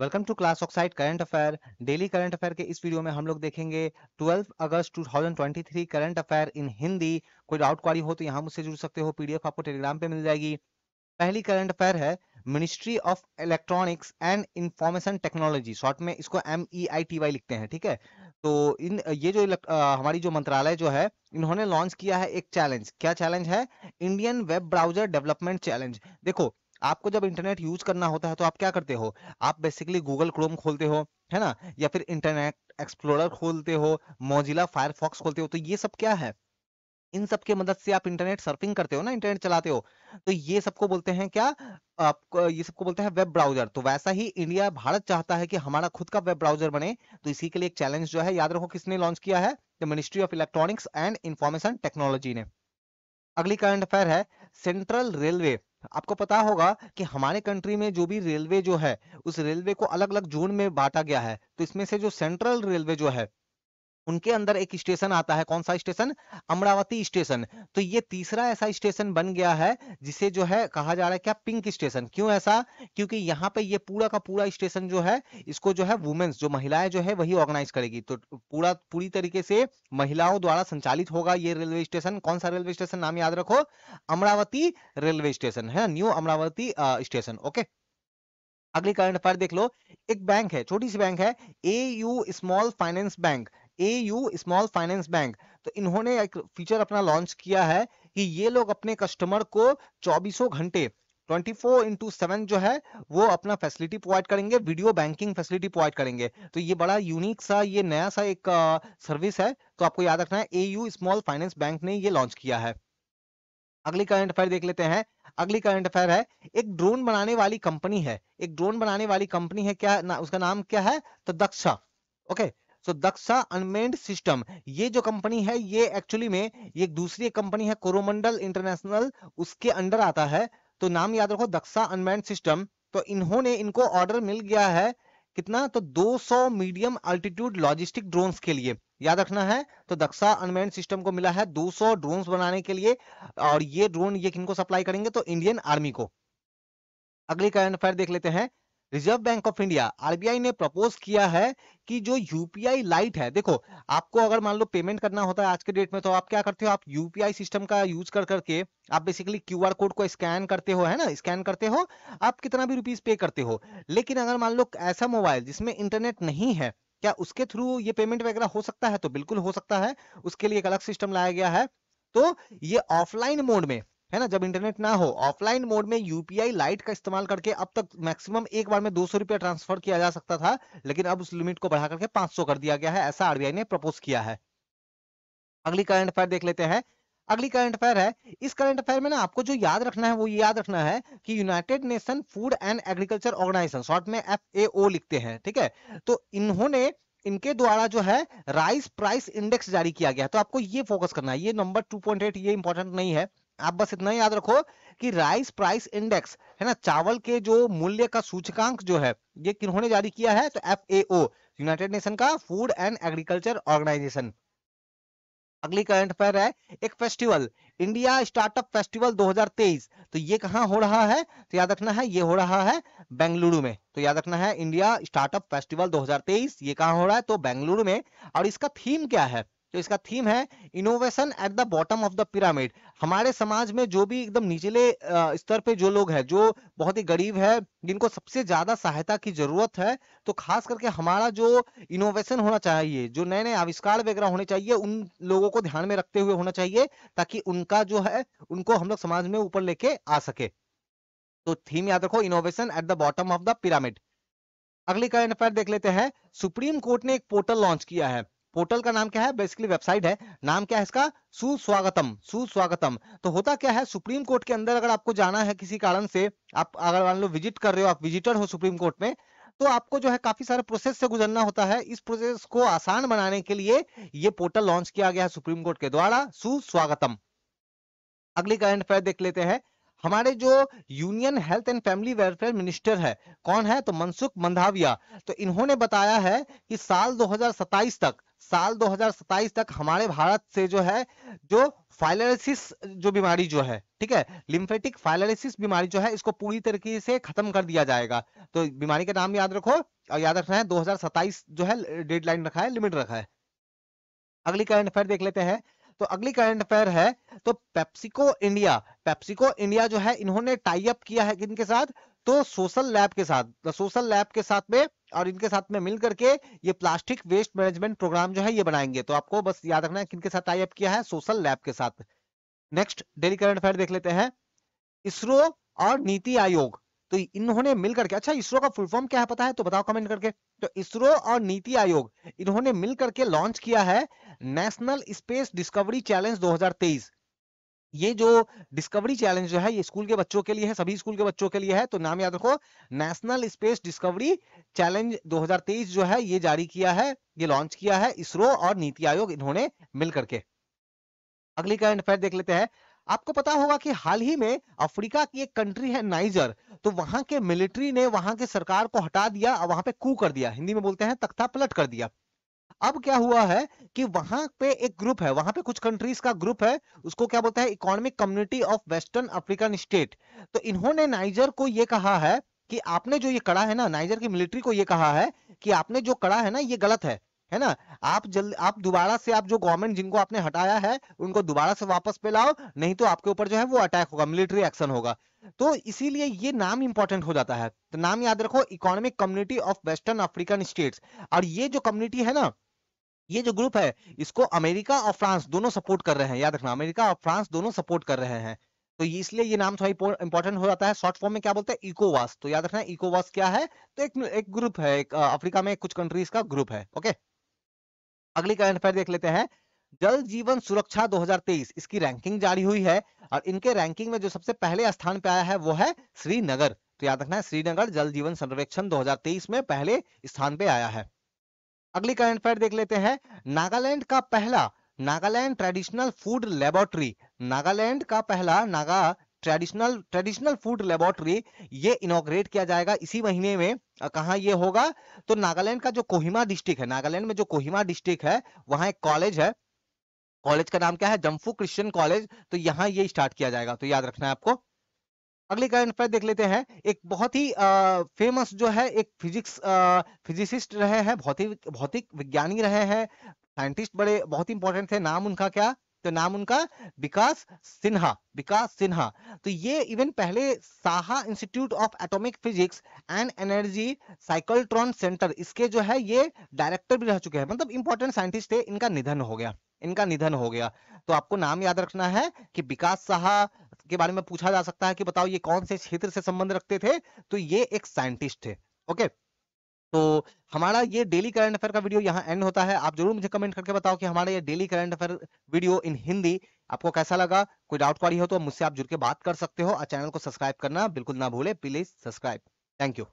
welcome to class oxide current affair daily current affair के इस video में हम लोग देखेंगे 12 अगस्त 2023 करंट अफेयर इन हिंदी कोई डाउट क्वारी हो तो यहाँ मुझसे जुड़ सकते हो पीडीएफ आपको टेलीग्राम पे मिल जाएगी पहली करंट अफेयर है ministry of electronics and information technology short में इसको M E I T Y लिखते हैं ठीक है तो इन ये जो आ, हमारी जो मंत्रालय जो है इन्होंने लॉन्च किया है एक चैलेंज क्या चैलेंज है Indian web browser development challenge देखो आपको जब इंटरनेट यूज करना होता है तो आप क्या करते हो आप बेसिकली गूगल क्रोम खोलते हो है ना या फिर इंटरनेट एक्सप्लोरर खोलते हो मोजिला फायरफॉक्स खोलते हो तो ये सब क्या है इन सब के मदद से आप इंटरनेट सर्फिंग करते हो ना इंटरनेट चलाते हो तो ये सबको बोलते हैं क्या आप ये सबको बोलते हैं वेब ब्राउजर तो वैसा ही इंडिया भारत चाहता है कि हमारा खुद का वेब ब्राउजर बने तो इसी के लिए एक चैलेंज जो है याद रखो किसने लॉन्च किया है the ministry of electronics and information technology ने अगली करंट अफेयर है सेंट्रल रेलवे आपको पता होगा कि हमारे कंट्री में जो भी रेलवे जो है उस रेलवे को अलग अलग जोन में बांटा गया है तो इसमें से जो सेंट्रल रेलवे जो है उनके अंदर एक स्टेशन आता है कौन सा स्टेशन अमरावती स्टेशन तो ये तीसरा ऐसा स्टेशन बन गया है जिसे जो है कहा जा रहा है क्या पिंक स्टेशन क्यों ऐसा क्योंकि यहाँ पे ये पूरा का पूरा स्टेशन जो है इसको जो है वुमेन्स जो महिलाएं जो है वही ऑर्गेनाइज करेगी तो पूरा पूरी तरीके से महिलाओं द्वारा संचालित होगा ये रेलवे स्टेशन कौन सा रेलवे स्टेशन नाम याद रखो अमरावती रेलवे स्टेशन है न्यू अमरावती स्टेशन ओके अगली करंट पर देख लो एक बैंक है छोटी सी बैंक है A U small finance bank A U small finance bank तो इन्होंने एक फीचर अपना लॉन्च किया है कि ये लोग अपने कस्टमर को चौबीसों घंटे 24 इंटू जो है वो अपना फैसिलिटी प्रोवाइड करेंगे वीडियो बैंकिंग फैसिलिटी प्रोवाइड करेंगे तो ये बड़ा यूनिक सा ये नया सा एक सर्विस है तो आपको याद रखना है A U small finance bank ने ये लॉन्च किया है अगली करंट अफेयर देख लेते हैं अगली करंट अफेयर है एक ड्रोन बनाने वाली कंपनी है एक ड्रोन बनाने वाली कंपनी है क्या ना, उसका नाम क्या है तो Daksha okay okay, so Daksha unmanned system ये जो कंपनी है ये एक्चुअली में ये दूसरी कंपनी है कोरोमंडल इंटरनेशनल उसके अंडर आता है तो नाम याद रखो दक्षा अनमेंड सिस्टम तो इन्होंने इनको ऑर्डर मिल गया है कितना तो 200 मीडियम अल्टीट्यूड लॉजिस्टिक ड्रोन्स के लिए याद रखना है तो दक्षा अनमेंड सिस्टम को मिला है 200 ड्रोन्स बनाने के लिए और ये ड्रोन ये किनको सप्लाई करेंगे तो इंडियन आर्मी को अगली करंट अफेयर देख लेते हैं Reserve Bank of India RBI ने प्रपोज किया है कि जो यूपीआई लाइट है देखो आपको अगर मान लो पेमेंट करना होता है आज के डेट में तो आप क्या करते हो आप यूपीआई सिस्टम का यूज कर करके आप बेसिकली क्यूआर कोड को स्कैन करते हो है ना स्कैन करते हो आप कितना भी रुपीज पे करते हो लेकिन अगर मान लो ऐसा मोबाइल जिसमें इंटरनेट नहीं है क्या उसके थ्रू ये पेमेंट वगैरह हो सकता है तो बिल्कुल हो सकता है उसके लिए एक अलग सिस्टम लाया गया है तो ये ऑफलाइन मोड में है ना जब इंटरनेट ना हो ऑफलाइन मोड में यूपीआई लाइट का इस्तेमाल करके अब तक मैक्सिमम एक बार में दो सौ रुपया ट्रांसफर किया जा सकता था लेकिन अब उस लिमिट को बढ़ा करके पांच सौ कर दिया गया है ऐसा आरबीआई ने प्रपोज किया है अगली करंट अफेयर देख लेते हैं अगली करंट अफेयर है इस करंट अफेयर में ना आपको जो याद रखना है वो याद रखना है कि united nation food and agriculture organization short में एफ लिखते हैं ठीक है तो इन्होंने इनके द्वारा जो है राइस प्राइस इंडेक्स जारी किया गया तो आपको ये फोकस करना है ये नंबर 2.8 ये इंपॉर्टेंट नहीं है आप बस इतना ही याद रखो कि राइस प्राइस इंडेक्स है ना चावल के जो मूल्य का सूचकांक जो है ये किन्होंने जारी किया है तो एफ यूनाइटेड नेशन का फूड एंड एग्रीकल्चर ऑर्गेनाइजेशन अगली करंट पर है एक फेस्टिवल इंडिया स्टार्टअप फेस्टिवल 2023 तो ये कहाँ हो रहा है तो याद रखना है ये हो रहा है बेंगलुरु में तो याद रखना है इंडिया स्टार्टअप फेस्टिवल 2023 ये कहा हो रहा है तो बेंगलुरु में और इसका थीम क्या है तो इसका थीम है innovation at the bottom of the pyramid हमारे समाज में जो भी एकदम निचले स्तर पे जो लोग हैं जो बहुत ही गरीब है जिनको सबसे ज्यादा सहायता की जरूरत है तो खास करके हमारा जो इनोवेशन होना चाहिए जो नए नए आविष्कार वगैरह होने चाहिए उन लोगों को ध्यान में रखते हुए होना चाहिए ताकि उनका जो है उनको हम लोग समाज में ऊपर लेके आ सके तो थीम याद रखो innovation at the bottom of the pyramid अगली करंट अफेयर देख लेते हैं सुप्रीम कोर्ट ने एक पोर्टल लॉन्च किया है पोर्टल का नाम क्या है बेसिकली वेबसाइट है नाम क्या है इसका सुस्वागतम सुस्वागतम तो होता क्या है सुप्रीम कोर्ट के अंदर अगर आपको जाना है किसी कारण से आप अगर मान लो विजिट कर रहे हो आप विजिटर हो सुप्रीम कोर्ट में तो आपको जो है काफी सारे प्रोसेस से गुजरना होता है इस प्रोसेस को आसान बनाने के लिए ये पोर्टल लॉन्च किया गया है सुप्रीम कोर्ट के द्वारा सुस्वागतम अगली करंट अफेयर देख लेते हैं हमारे जो union health and family welfare minister है कौन है तो मनसुख मंधाविया तो इन्होंने बताया है कि साल 2027 तक साल 2027 तक हमारे भारत से जो है जो फाइलरिस जो बीमारी जो है ठीक है लिम्फेटिक फाइलरिस बीमारी जो है इसको पूरी तरीके से खत्म कर दिया जाएगा तो बीमारी का नाम याद रखो और याद रखना है 2027 जो है डेडलाइन रखा है लिमिट रखा है अगली करंट अफेयर देख लेते हैं तो अगली करंट अफेयर है तो पेप्सिको इंडिया पेप्सिको इंडिया जो है इन्होंने टाई अप किया है किनके साथ तो सोशल लैब के साथ सोशल लैब के साथ में और इनके साथ में मिलकर के ये प्लास्टिक वेस्ट मैनेजमेंट प्रोग्राम जो है ये बनाएंगे तो आपको बस याद रखना है किनके साथ टाइप किया है सोशल लैब के साथ नेक्स्ट डेली करंट अफेयर देख लेते हैं इसरो और नीति आयोग तो इन्होंने मिलकर के अच्छा इसरो का फुल फॉर्म क्या है पता है तो बताओ कमेंट करके तो इसरो और नीति आयोग इन्होंने मिलकर के लॉन्च किया है नेशनल स्पेस डिस्कवरी चैलेंज ये जो डिस्कवरी चैलेंज जो है ये स्कूल के बच्चों के लिए है सभी स्कूल के बच्चों के लिए है तो नाम याद रखो नेशनल स्पेस डिस्कवरी चैलेंज 2023 जो है ये जारी किया है ये लॉन्च किया है इसरो और नीति आयोग इन्होंने मिल करके अगली करंट अफेयर देख लेते हैं आपको पता होगा कि हाल ही में अफ्रीका की एक कंट्री है नाइजर तो वहां के मिलिट्री ने वहां के सरकार को हटा दिया और वहां पे कू कर दिया हिंदी में बोलते हैं तख्ता पलट कर दिया अब क्या हुआ है कि वहां पे एक ग्रुप है वहां पे कुछ कंट्रीज का ग्रुप है उसको क्या बोलता है economic community of western African state तो इन्होंने नाइजर को ये कहा है कि आपने जो ये कड़ा है ना नाइजर की मिलिट्री को ये कहा है कि आपने जो कड़ा है ना ये गलत है है ना आप जल्द आप दोबारा से आप जो गवर्नमेंट जिनको आपने हटाया है उनको दोबारा से वापस पे लाओ नहीं तो आपके ऊपर जो है वो अटैक होगा मिलिट्री एक्शन होगा तो इसीलिए ये नाम इंपॉर्टेंट हो जाता है तो नाम याद रखो economic community of western African states और ये जो कम्युनिटी है ना ये जो ग्रुप है इसको अमेरिका और फ्रांस दोनों सपोर्ट कर रहे हैं याद रखना अमेरिका और फ्रांस दोनों सपोर्ट कर रहे हैं तो इसलिए ये नाम थोड़ा इंपॉर्टेंट हो जाता है शॉर्ट फॉर्म में क्या बोलते हैं इकोवास तो याद रखना इकोवास क्या है तो एक एक ग्रुप है एक अफ्रीका में कुछ कंट्रीज का ग्रुप है ओके अगली करंट अफेयर देख लेते हैं जल जीवन सुरक्षा 2023 इसकी रैंकिंग जारी हुई है और इनके रैंकिंग में जो सबसे पहले स्थान पे आया है वो है श्रीनगर तो याद रखना है श्रीनगर जल जीवन सर्वेक्षण 2023 में पहले स्थान पे आया है अगली करंट अफेयर देख लेते हैं नागालैंड का पहला Nagaland traditional food laboratory Nagaland का पहला Naga traditional traditional food laboratory ये इनोग्रेट किया जाएगा इसी महीने में कहा ये होगा तो नागालैंड का जो कोहिमा डिस्ट्रिक्ट है नागालैंड में जो कोहिमा डिस्ट्रिक्ट है वहां एक कॉलेज है कॉलेज का नाम क्या है जम्फू क्रिश्चियन कॉलेज तो यहाँ ये स्टार्ट किया जाएगा तो याद रखना है आपको अगली करंट अफेयर देख लेते हैं एक बहुत ही आ, फेमस जो है एक फिजिक्स फिजिसिस्ट रहे हैं भौतिक भौतिक विज्ञानी रहे हैं साइंटिस्ट बड़े बहुत इंपॉर्टेंट थे नाम उनका क्या तो नाम उनका विकास सिन्हा विकास सिन्हा तो ये इवन पहले Saha institute of atomic physics and energy cyclotron centre इसके जो है ये डायरेक्टर भी रह चुके हैं मतलब इंपॉर्टेंट साइंटिस्ट थे इनका निधन हो गया इनका निधन हो गया तो आपको नाम याद रखना है कि विकास साहा के बारे में पूछा जा सकता है कि बताओ ये कौन से क्षेत्र से संबंध रखते थे तो ये एक साइंटिस्ट थे ओके तो हमारा ये डेली करंट अफेयर का वीडियो यहाँ एंड होता है आप जरूर मुझे कमेंट करके बताओ कि हमारा ये daily current affair video in Hindi आपको कैसा लगा कोई डाउट क्वारी हो तो मुझसे आप जुड़ के बात कर सकते हो और चैनल को सब्सक्राइब करना बिल्कुल ना भूले प्लीज सब्सक्राइब थैंक यू